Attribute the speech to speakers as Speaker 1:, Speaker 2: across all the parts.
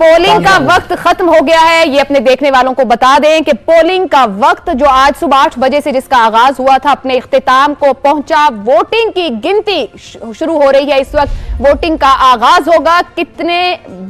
Speaker 1: polling का वक्त खत्म हो गया है ये अपने देखने वालों को बता दें कि पोलिंग का वक्त जो आज सुबह आठ बजे से जिसका आगाज हुआ था अपने अख्ताम को पहुंचा वोटिंग की गिनती शुरू हो रही है इस वक्त वोटिंग का आगाज होगा कितने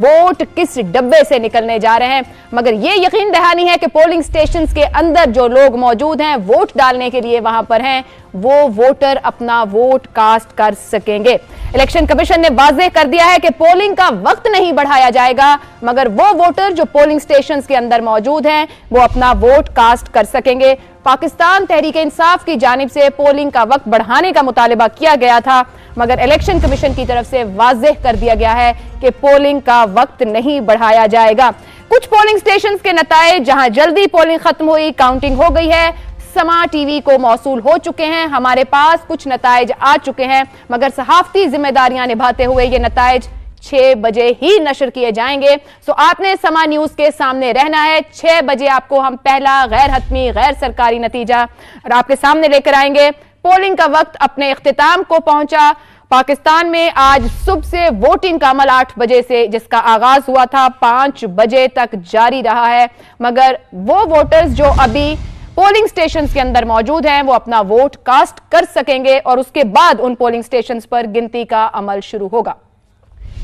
Speaker 1: वोट किस डब्बे से निकलने जा रहे हैं मगर ये यकीन दहानी है कि पोलिंग स्टेशन के अंदर जो लोग मौजूद हैं वोट डालने के लिए वहां पर हैं वो वोटर अपना वोट कास्ट कर सकेंगे इलेक्शन कमीशन ने वाजह कर दिया है कि पोलिंग का वक्त नहीं बढ़ाया जाएगा मगर वो वोटर जो पोलिंग स्टेशन के अंदर मौजूद हैं वो अपना वोट कास्ट कर सकेंगे पाकिस्तान तहरीक इंसाफ की जानब से पोलिंग का वक्त बढ़ाने का मुतालबा किया गया था मगर इलेक्शन कमीशन की तरफ से वाजह कर दिया गया है कि पोलिंग का वक्त नहीं बढ़ाया जाएगा कुछ पोलिंग स्टेशन के नतज जहां जल्दी पोलिंग खत्म हुई काउंटिंग हो गई है समा टीवी को मौसू हो चुके हैं हमारे पास कुछ नतज आ चुके हैं मगर सहाफती जिम्मेदारियां निभाते हुए ये नतज छह बजे ही नशर किए जाएंगे सो आपने समा न्यूज के सामने रहना है छह बजे आपको हम पहला गैर हतमी गैर सरकारी नतीजा आपके सामने लेकर आएंगे पोलिंग का वक्त अपने अख्तितम को पहुंचा पाकिस्तान में आज सुबह से वोटिंग का अमल आठ बजे से जिसका आगाज हुआ था पांच बजे तक जारी रहा है मगर वो वोटर्स जो अभी पोलिंग स्टेशन के अंदर मौजूद हैं वो अपना वोट कास्ट कर सकेंगे और उसके बाद उन पोलिंग स्टेशन पर गिनती का अमल शुरू होगा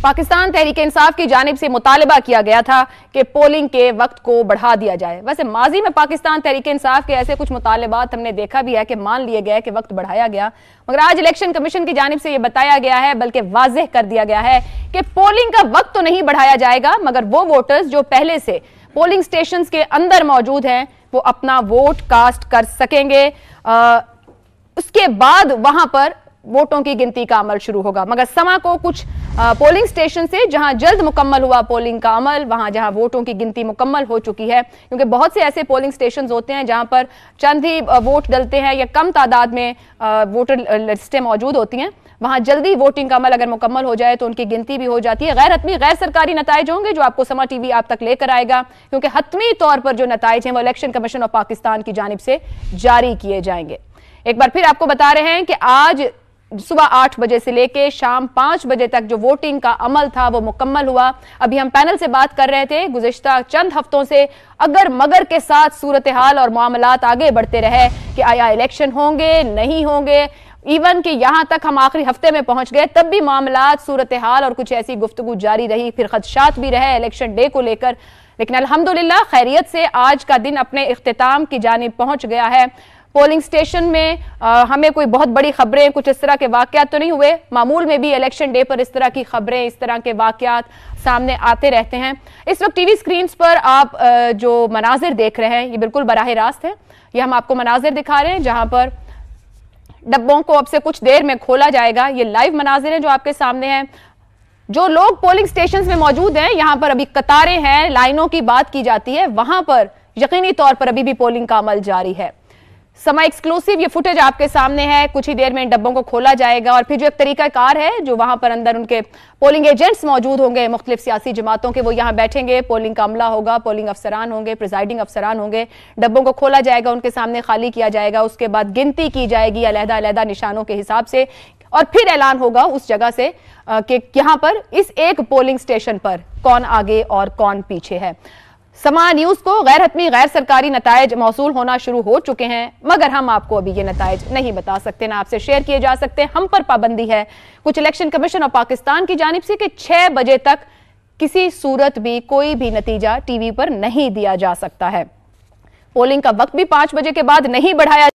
Speaker 1: पाकिस्तान तहरीक इंसाफ की जानब से मुतालबा किया गया था कि पोलिंग के वक्त को बढ़ा दिया जाए वैसे माजी में पाकिस्तान तहरीक इंसाफ के ऐसे कुछ मुतालबात हमने देखा भी है कि मान लिए गए कि वक्त बढ़ाया गया मगर आज इलेक्शन कमीशन की जानब से यह बताया गया है बल्कि वाजह कर दिया गया है कि पोलिंग का वक्त तो नहीं बढ़ाया जाएगा मगर वो वोटर्स जो पहले से पोलिंग स्टेशन के अंदर मौजूद हैं वो अपना वोट कास्ट कर सकेंगे आ, उसके बाद वहां पर वोटों की गिनती का अमल शुरू होगा मगर समा को कुछ पोलिंग स्टेशन से जहां जल्द मुकम्मल हुआ पोलिंग का अमल वहां जहां वोटों की गिनती मुकम्मल हो चुकी है क्योंकि बहुत से ऐसे पोलिंग स्टेशन होते हैं जहां पर चंद ही वोट डलते हैं या कम तादाद में वोटर लिस्टें मौजूद होती हैं वहां जल्दी वोटिंग का अमल अगर मुकम्मल हो जाए तो उनकी गिनती भी हो जाती है गैर हतमी गैर सरकारी नतज होंगे जो आपको समा टीवी आप तक लेकर आएगा क्योंकि हतमी तौर पर जो नतज हैं वो इलेक्शन कमीशन ऑफ पाकिस्तान की जानब से जारी किए जाएंगे एक बार फिर आपको बता रहे हैं कि आज सुबह आठ बजे से लेकर शाम पांच बजे तक जो वोटिंग का अमल था वो मुकम्मल हुआ अभी हम पैनल से बात कर रहे थे गुजशत चंद हफ्तों से अगर मगर के साथ सूरत हाल और मामला आगे बढ़ते रहे कि आया इलेक्शन होंगे नहीं होंगे इवन कि यहां तक हम आखिरी हफ्ते में पहुंच गए तब भी मामला सूरत हाल और कुछ ऐसी गुफ्तगु जारी रही फिर खदशात भी रहे इलेक्शन डे को लेकर लेकिन अलहमदुल्ला खैरियत से आज का दिन अपने अख्ताम की जानब पहुंच गया है पोलिंग स्टेशन में आ, हमें कोई बहुत बड़ी खबरें कुछ इस तरह के वाकत तो नहीं हुए मामूल में भी इलेक्शन डे पर इस तरह की खबरें इस तरह के वाकत सामने आते रहते हैं इस वक्त टीवी स्क्रीन पर आप आ, जो मनाजिर देख रहे हैं ये बिल्कुल बराह रास्त है ये हम आपको मनाजिर दिखा रहे हैं जहां पर डब्बों को अब से कुछ देर में खोला जाएगा ये लाइव मनाजिर हैं जो आपके सामने हैं जो लोग पोलिंग स्टेशन में मौजूद हैं यहाँ पर अभी कतारें हैं लाइनों की बात की जाती है वहां पर यकीनी तौर पर अभी भी पोलिंग का अमल जारी है समय एक्सक्लूसिव ये फुटेज आपके सामने है कुछ ही देर में इन डब्बों को खोला जाएगा और फिर जो एक तरीका कार है जो वहां पर अंदर उनके पोलिंग एजेंट्स मौजूद होंगे मुख्तलिफ सियासी जमातों के वो यहां बैठेंगे पोलिंग का अमला होगा पोलिंग अफसरान होंगे प्रिजाइडिंग अफसरान होंगे डब्बों को खोला जाएगा उनके सामने खाली किया जाएगा उसके बाद गिनती की जाएगी अलहदा अलहदा निशानों के हिसाब से और फिर ऐलान होगा उस जगह से कि यहां पर इस एक पोलिंग स्टेशन पर कौन आगे और कौन पीछे है समा न्यूज को गैर हतमी गैर सरकारी नतज मौसू होना शुरू हो चुके हैं मगर हम आपको अभी ये नतज नहीं बता सकते ना आपसे शेयर किए जा सकते हम पर पाबंदी है कुछ इलेक्शन कमीशन और पाकिस्तान की जानब से कि छह बजे तक किसी सूरत भी कोई भी नतीजा टीवी पर नहीं दिया जा सकता है पोलिंग का वक्त भी पांच बजे के बाद नहीं बढ़ाया